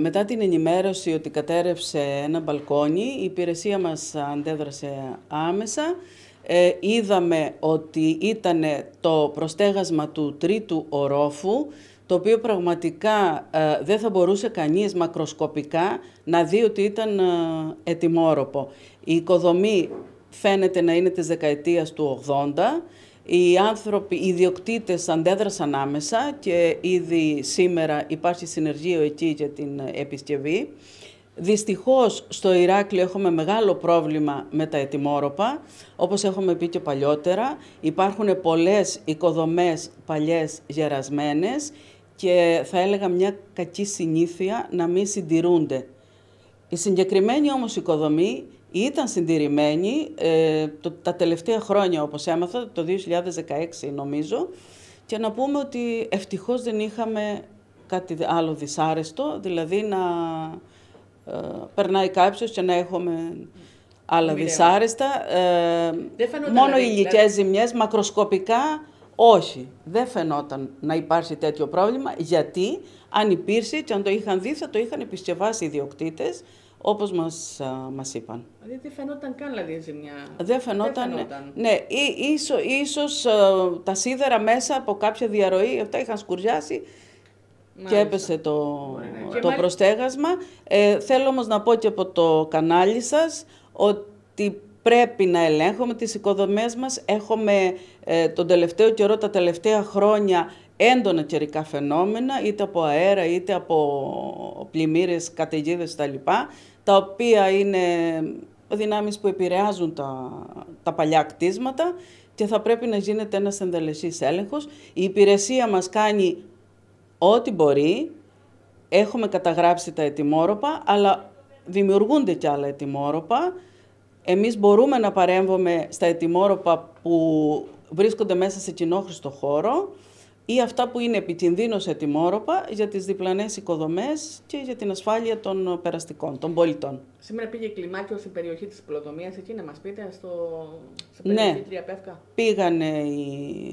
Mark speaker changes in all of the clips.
Speaker 1: μετά την ενημέρωση ότι κατέρευσε ένα μπαλκόνι, η υπηρεσία μας αντέδρασε άμεσα. Ε, είδαμε ότι ήταν το προστέγασμα του τρίτου ορόφου, το οποίο πραγματικά ε, δεν θα μπορούσε κανείς μακροσκοπικά να δει ότι ήταν ε, Η οικοδομή φαίνεται να είναι της δεκαετίας του 80 οι άνθρωποι, οι ιδιοκτήτες αντέδρασαν άμεσα και ήδη σήμερα υπάρχει συνεργείο εκεί για την επισκευή. Δυστυχώς στο Ηράκλειο έχουμε μεγάλο πρόβλημα με τα ετοιμόρροπα, Όπως έχουμε πει και παλιότερα, υπάρχουν πολλές οικοδομές παλιές γερασμένες και θα έλεγα μια κακή συνήθεια να μην συντηρούνται η συγκεκριμένη όμως οικοδομή ήταν συντηρημένη ε, το, τα τελευταία χρόνια όπως έμαθα, το 2016 νομίζω, και να πούμε ότι ευτυχώς δεν είχαμε κάτι άλλο δυσάρεστο, δηλαδή να ε, περνάει κάποιος και να έχουμε άλλα δυσάρεστα. Ε, μόνο υλικές δηλαδή. ζημιές, μακροσκοπικά όχι. Δεν φαινόταν να υπάρχει τέτοιο πρόβλημα, γιατί αν υπήρχε και αν το είχαν δει θα το είχαν επισκευάσει οι όπως μας, μας είπαν. Δηλαδή δεν φαινόταν καν δηλαδή ζημιά. Δεν φαινόταν. Δεν Ναι, ναι ίσως τα σίδερα μέσα από κάποια διαρροή, αυτά είχαν σκουριάσει και έπεσε το, ναι. το προστέγασμα. Ε, θέλω όμως να πω και από το κανάλι σας ότι πρέπει να ελέγχουμε τις οικοδομές μας. Έχουμε ε, τον τελευταίο καιρό, τα τελευταία χρόνια, έντονα καιρικά φαινόμενα, είτε από αέρα, είτε από πλημμύρες, καταιγίδες κτλ. Τα, τα οποία είναι δυνάμεις που επηρεάζουν τα, τα παλιά κτίσματα και θα πρέπει να γίνεται ένας ενδελεσής έλεγχος. Η υπηρεσία μας κάνει ό,τι μπορεί. Έχουμε καταγράψει τα ετοιμόρροπα, αλλά δημιουργούνται κι άλλα ετοιμόρροπα. Εμείς μπορούμε να παρέμβουμε στα ετοιμόρροπα που βρίσκονται μέσα σε κοινόχρηστο χώρο ή αυτά που είναι επικίνδυνος σε τιμόρροπα για τις διπλανές οικοδομές και για την ασφάλεια των περαστικών, των πολιτών. Σήμερα πήγε κλιμάκιο στην περιοχή της Πλοδομία, εκεί να μας πείτε, στο... σε ναι. περιοχή ναι, Τριαπεύκα. πήγανε οι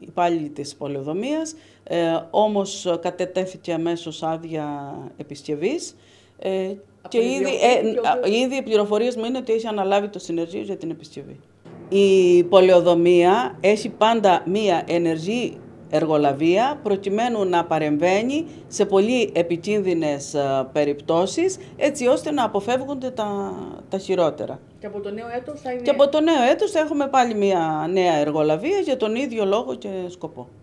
Speaker 1: υπάλληλοι της Πολεοδομίας, ε, όμως κατετέθηκε αμέσως άδεια επισκευής. ε, και ήδη, ε, ήδη οι πληροφορίες μου είναι ότι έχει αναλάβει το συνεργείο για την επισκευή. Η πολεοδομία έχει πάντα μία ενεργή εργολαβία προκειμένου να παρεμβαίνει σε πολύ επικίνδυνες ε, περιπτώσεις έτσι ώστε να αποφεύγονται τα, τα χειρότερα. Και από το νέο έτος θα είναι... Και από το νέο έτος θα έχουμε πάλι μια νέα εργολαβία για τον ίδιο λόγο και σκοπό.